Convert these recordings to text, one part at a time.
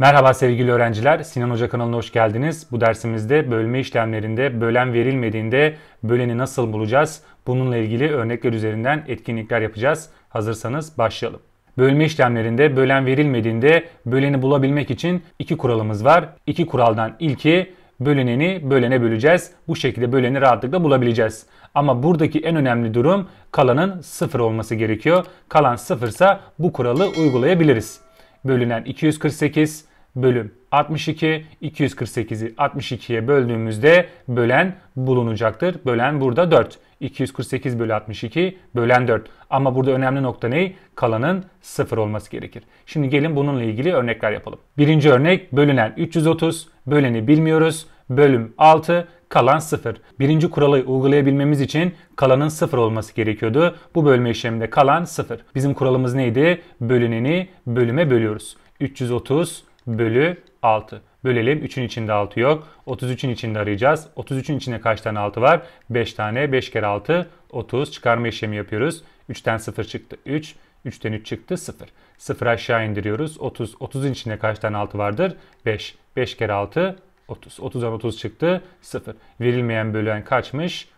Merhaba sevgili öğrenciler, Sinan Hoca kanalına hoş geldiniz. Bu dersimizde bölme işlemlerinde bölen verilmediğinde böleni nasıl bulacağız? Bununla ilgili örnekler üzerinden etkinlikler yapacağız. Hazırsanız başlayalım. Bölme işlemlerinde bölen verilmediğinde böleni bulabilmek için iki kuralımız var. İki kuraldan ilki böleneni bölene böleceğiz. Bu şekilde böleni rahatlıkla bulabileceğiz. Ama buradaki en önemli durum kalanın sıfır olması gerekiyor. Kalan sıfırsa bu kuralı uygulayabiliriz. Bölünen 248, bölüm 62 248'i 62'ye böldüğümüzde bölen bulunacaktır. Bölen burada 4. 248 bölü 62 bölen 4. Ama burada önemli nokta ne? Kalanın 0 olması gerekir. Şimdi gelin bununla ilgili örnekler yapalım. Birinci örnek bölünen 330, böleni bilmiyoruz. Bölüm 6, kalan 0. Birinci kuralı uygulayabilmemiz için kalanın 0 olması gerekiyordu. Bu bölme işleminde kalan 0. Bizim kuralımız neydi? Bölüneni bölüme bölüyoruz. 330 bölü 6. Bölelim. 3'ün içinde 6 yok. 33'ün içinde arayacağız. 33'ün içinde kaç tane 6 var? 5 tane. 5 kere 6 30. Çıkarma işlemi yapıyoruz. 3'ten 0 çıktı. 3. 3'ten 3 çıktı 0. 0 aşağı indiriyoruz. 30. 30'un içinde kaç tane 6 vardır? 5. 5 kere 6 30. 30'dan 30 çıktı 0. Verilmeyen bölen kaçmış?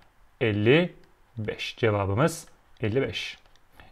55. Cevabımız 55.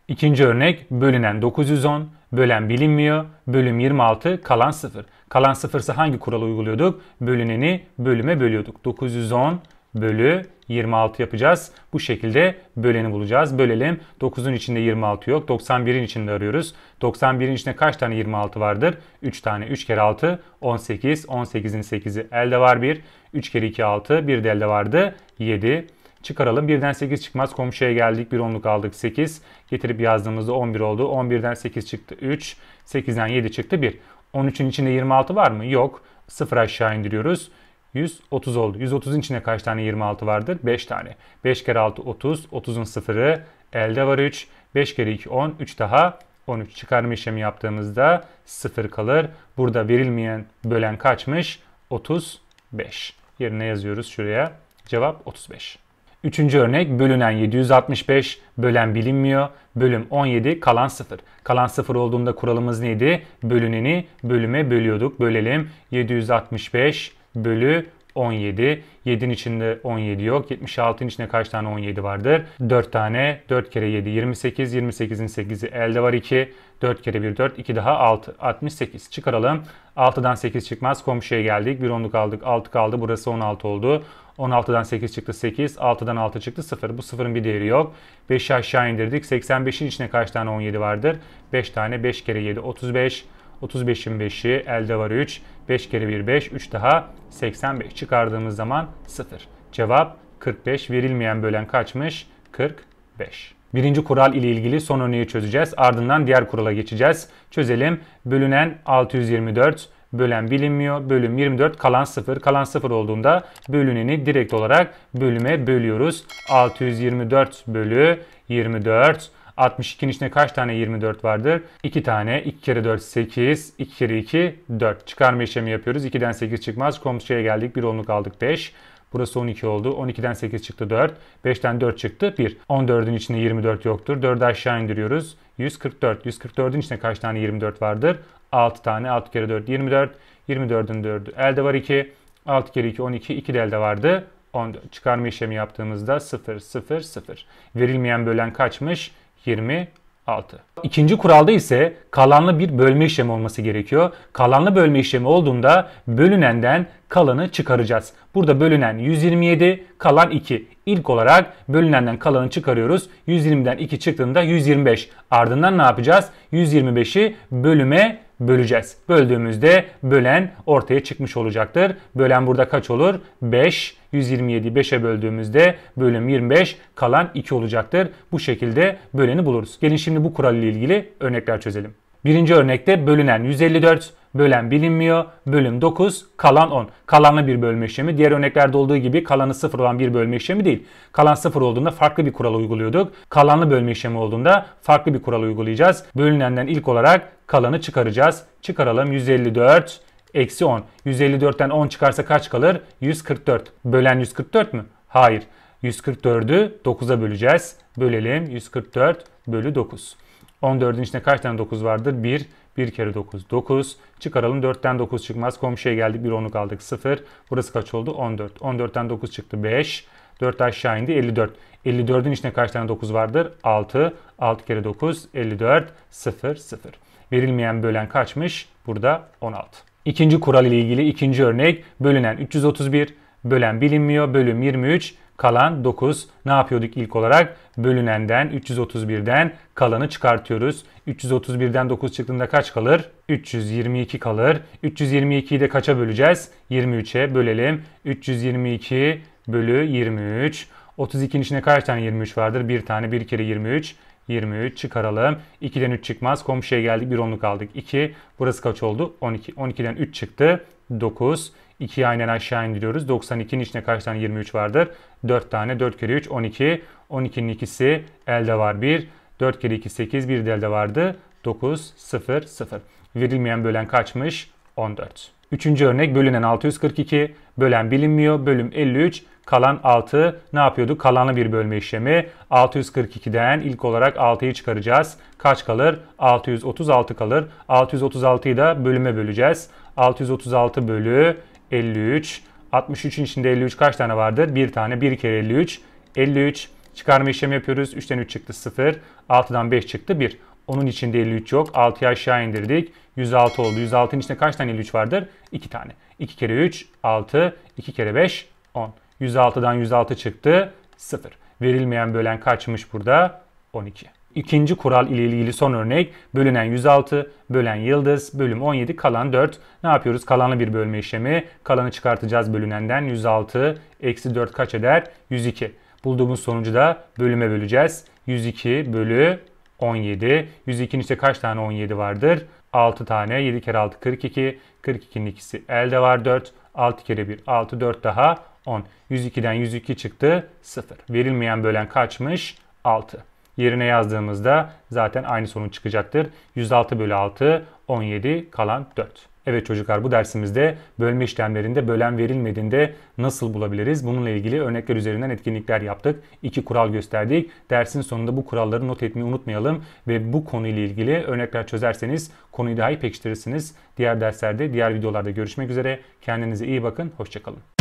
İkinci örnek bölünen 910, Bölen bilinmiyor. Bölüm 26 kalan 0. Kalan 0 ise hangi kuralı uyguluyorduk? Bölüneni bölüme bölüyorduk. 910 bölü 26 yapacağız. Bu şekilde böleni bulacağız. Bölelim. 9'un içinde 26 yok. 91'in içinde arıyoruz. 91'in içinde kaç tane 26 vardır? 3 tane. 3 kere 6 18. 18'in 8'i elde var 1. 3 kere 2 6. 1 de elde vardı 7 çıkaralım. 1'den 8 çıkmaz. Komşuya geldik. bir onluk aldık 8. Getirip yazdığımızda 11 oldu. 11'den 8 çıktı 3. 8'den 7 çıktı 1. 13'ün içinde 26 var mı? Yok. 0 aşağı indiriyoruz. 130 oldu. 130'un içinde kaç tane 26 vardır? 5 tane. 5 kere 6 30. 30'un sıfırı elde var 3. 5 kere 2 10. 3 daha 13 çıkarma işlemi yaptığımızda 0 kalır. Burada verilmeyen bölen kaçmış? 35. Yerine yazıyoruz şuraya. Cevap 35. Üçüncü örnek bölünen 765, bölen bilinmiyor, bölüm 17, kalan 0. Kalan 0 olduğunda kuralımız neydi? Bölüneni bölüme bölüyorduk. Bölelim 765 bölü 17. 7'nin içinde 17 yok. 76'ın içinde kaç tane 17 vardır? 4 tane. 4 kere 7 28. 28'in 8'i elde var 2. 4 kere 1 4. 2 daha 6. 68. Çıkaralım. 6'dan 8 çıkmaz. Komşuya geldik. Bir onluk aldık. 6 kaldı. Burası 16 oldu. 16'dan 8 çıktı 8. 6'dan 6 çıktı 0. Bu 0'ın bir değeri yok. 5'i aşağı indirdik. 85'in içine kaç tane 17 vardır? 5 tane. 5 kere 7 35. 35'in 5'i elde var 3. 5 kere 1 5. 3 daha 85. Çıkardığımız zaman 0. Cevap 45. Verilmeyen bölen kaçmış? 45. Birinci kural ile ilgili son örneği çözeceğiz. Ardından diğer kurala geçeceğiz. Çözelim. Bölünen 624 Bölen bilinmiyor. Bölüm 24 kalan 0. Kalan 0 olduğunda bölüneni direkt olarak bölüme bölüyoruz. 624 bölü 24. 62'nin içinde kaç tane 24 vardır? 2 tane. 2 kere 4 8. 2 kere 2 4. Çıkarma işlemi yapıyoruz. 2'den 8 çıkmaz. Komşuya geldik. Bir onluk aldık 5. Burası 12 oldu. 12'den 8 çıktı 4. 5'ten 4 çıktı 1. 14'ün içinde 24 yoktur. 4'ü aşağı indiriyoruz. 144. 144'ün içinde kaç tane 24 vardır? 6 tane. 6 kere 4 24. 24'ün 4'ü elde var 2. 6 kere 2 12. 2 de elde vardı. 14. Çıkarma işlemi yaptığımızda 0 0 0. Verilmeyen bölen kaçmış? 20 6. İkinci kuralda ise kalanlı bir bölme işlemi olması gerekiyor. Kalanlı bölme işlemi olduğunda bölünenden kalanı çıkaracağız. Burada bölünen 127, kalan 2. İlk olarak bölünenden kalanı çıkarıyoruz. 120'den 2 çıktığında 125. Ardından ne yapacağız? 125'i bölüme böleceğiz. Böldüğümüzde bölen ortaya çıkmış olacaktır. Bölen burada kaç olur? 5. 127'yi 5'e böldüğümüzde bölüm 25 kalan 2 olacaktır. Bu şekilde böleni buluruz. Gelin şimdi bu kural ile ilgili örnekler çözelim. Birinci örnekte bölünen 154, bölen bilinmiyor. Bölüm 9, kalan 10. Kalanlı bir bölme işlemi. Diğer örneklerde olduğu gibi kalanı 0 olan bir bölme işlemi değil. Kalan 0 olduğunda farklı bir kural uyguluyorduk. Kalanlı bölme işlemi olduğunda farklı bir kural uygulayacağız. Bölünenden ilk olarak kalanı çıkaracağız. Çıkaralım 154 eksi 10. 154'ten 10 çıkarsa kaç kalır? 144. Bölen 144 mü? Hayır. 144'ü 9'a böleceğiz. Bölelim. 144 bölü 9. 14'ün içinde kaç tane 9 vardır? 1, 1 kere 9 9. Çıkaralım 4'ten 9 çıkmaz. Komşuya geldik bir 10'luk aldık 0. Burası kaç oldu? 14. 14'ten 9 çıktı 5. 4 aşağı indi 54. 54'ün içinde kaç tane 9 vardır? 6. 6 kere 9 54 0 0. Verilmeyen bölen kaçmış? Burada 16. İkinci kural ile ilgili ikinci örnek bölünen 331, bölen bilinmiyor, bölüm 23, kalan 9 ne yapıyorduk ilk olarak? Bölünenden 331'den kalanı çıkartıyoruz. 331'den 9 çıktığında kaç kalır? 322 kalır. 322'yi de kaça böleceğiz? 23'e bölelim. 322 bölü 23. 32'nin içinde kaç tane 23 vardır? Bir tane 1 kere 23. 23 çıkaralım. 2'den 3 çıkmaz. Komşuya geldik. Bir onluk aldık. 2. Burası kaç oldu? 12. 12'den 3 çıktı. 9. 2'yi aynen aşağı indiriyoruz. 92'nin içine kaç tane 23 vardır? 4 tane. 4 kere 3 12. 12'nin ikisi elde var. 1. 4 kere 2 8. 1 de elde vardı. 9 0 0. Verilmeyen bölen kaçmış? 14. Üçüncü örnek bölünen 642, bölen bilinmiyor, bölüm 53, Kalan 6 ne yapıyordu? Kalanı bir bölme işlemi. 642'den ilk olarak 6'yı çıkaracağız. Kaç kalır? 636 kalır. 636'yı da bölüme böleceğiz. 636 bölü 53. 63'ün içinde 53 kaç tane vardır? Bir tane. Bir kere 53. 53. Çıkarma işlemi yapıyoruz. 3'ten 3 çıktı 0. 6'dan 5 çıktı 1. Onun içinde 53 yok. 6'yı aşağı indirdik. 106 oldu. 106'nın içinde kaç tane 53 vardır? 2 tane. 2 kere 3 6, 2 kere 5 10. 106'dan 106 çıktı 0. Verilmeyen bölen kaçmış burada? 12. İkinci kural ile ilgili son örnek bölünen 106, bölen yıldız, bölüm 17, kalan 4. Ne yapıyoruz? kalanı bir bölme işlemi. Kalanı çıkartacağız bölünenden. 106 eksi 4 kaç eder? 102. Bulduğumuz sonucu da bölüme böleceğiz. 102 bölü 17. 102'nin işte kaç tane 17 vardır? 6 tane. 7 kere 6 42. 42'nin ikisi elde var 4. 6 kere 1 6 4 daha 10. 102'den 102 çıktı 0. Verilmeyen bölen kaçmış? 6. Yerine yazdığımızda zaten aynı sonuç çıkacaktır. 106 bölü 6 17 kalan 4. Evet çocuklar bu dersimizde bölme işlemlerinde bölen verilmediğinde nasıl bulabiliriz? Bununla ilgili örnekler üzerinden etkinlikler yaptık. İki kural gösterdik. Dersin sonunda bu kuralları not etmeyi unutmayalım ve bu konuyla ilgili örnekler çözerseniz konuyu daha iyi pekiştirirsiniz. Diğer derslerde, diğer videolarda görüşmek üzere. Kendinize iyi bakın. Hoşçakalın.